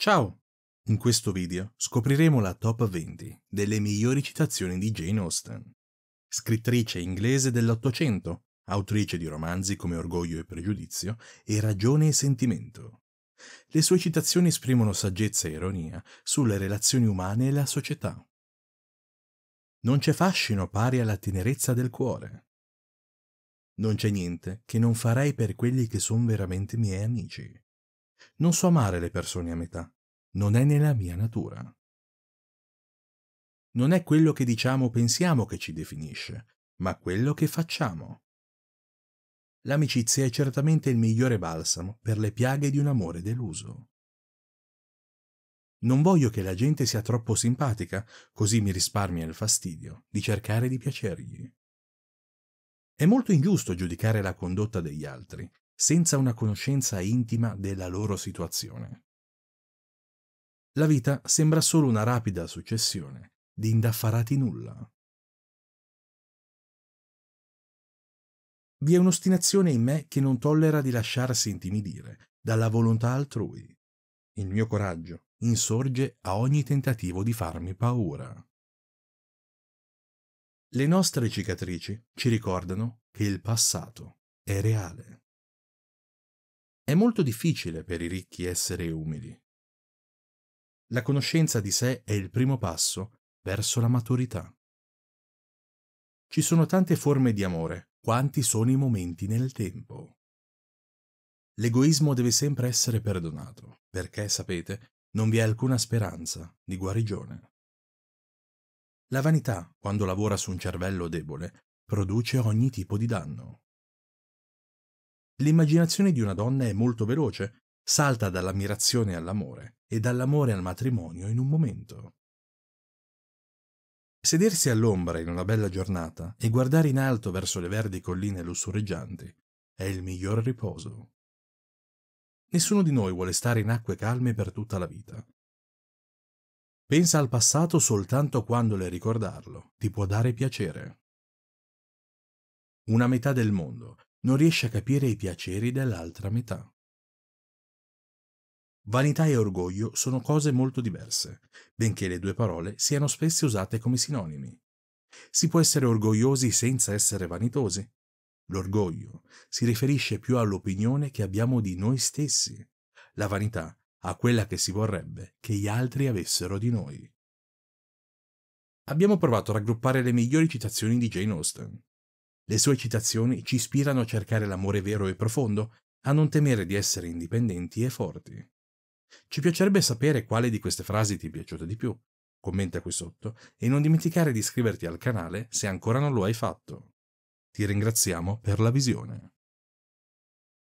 Ciao! In questo video scopriremo la top 20 delle migliori citazioni di Jane Austen. Scrittrice inglese dell'Ottocento, autrice di romanzi come Orgoglio e Pregiudizio e Ragione e Sentimento. Le sue citazioni esprimono saggezza e ironia sulle relazioni umane e la società. Non c'è fascino pari alla tenerezza del cuore. Non c'è niente che non farei per quelli che sono veramente miei amici. Non so amare le persone a metà. Non è nella mia natura. Non è quello che diciamo o pensiamo che ci definisce, ma quello che facciamo. L'amicizia è certamente il migliore balsamo per le piaghe di un amore deluso. Non voglio che la gente sia troppo simpatica, così mi risparmia il fastidio di cercare di piacergli. È molto ingiusto giudicare la condotta degli altri, senza una conoscenza intima della loro situazione. La vita sembra solo una rapida successione di indaffarati nulla. Vi è un'ostinazione in me che non tollera di lasciarsi intimidire dalla volontà altrui. Il mio coraggio insorge a ogni tentativo di farmi paura. Le nostre cicatrici ci ricordano che il passato è reale. È molto difficile per i ricchi essere umili. La conoscenza di sé è il primo passo verso la maturità. Ci sono tante forme di amore, quanti sono i momenti nel tempo. L'egoismo deve sempre essere perdonato, perché, sapete, non vi è alcuna speranza di guarigione. La vanità, quando lavora su un cervello debole, produce ogni tipo di danno. L'immaginazione di una donna è molto veloce, salta dall'ammirazione all'amore e dall'amore al matrimonio in un momento. Sedersi all'ombra in una bella giornata e guardare in alto verso le verdi colline lussureggianti è il miglior riposo. Nessuno di noi vuole stare in acque calme per tutta la vita. Pensa al passato soltanto quando le ricordarlo ti può dare piacere. Una metà del mondo, non riesce a capire i piaceri dell'altra metà. Vanità e orgoglio sono cose molto diverse, benché le due parole siano spesso usate come sinonimi. Si può essere orgogliosi senza essere vanitosi. L'orgoglio si riferisce più all'opinione che abbiamo di noi stessi, la vanità a quella che si vorrebbe che gli altri avessero di noi. Abbiamo provato a raggruppare le migliori citazioni di Jane Austen. Le sue citazioni ci ispirano a cercare l'amore vero e profondo, a non temere di essere indipendenti e forti. Ci piacerebbe sapere quale di queste frasi ti è piaciuta di più. Commenta qui sotto e non dimenticare di iscriverti al canale se ancora non lo hai fatto. Ti ringraziamo per la visione.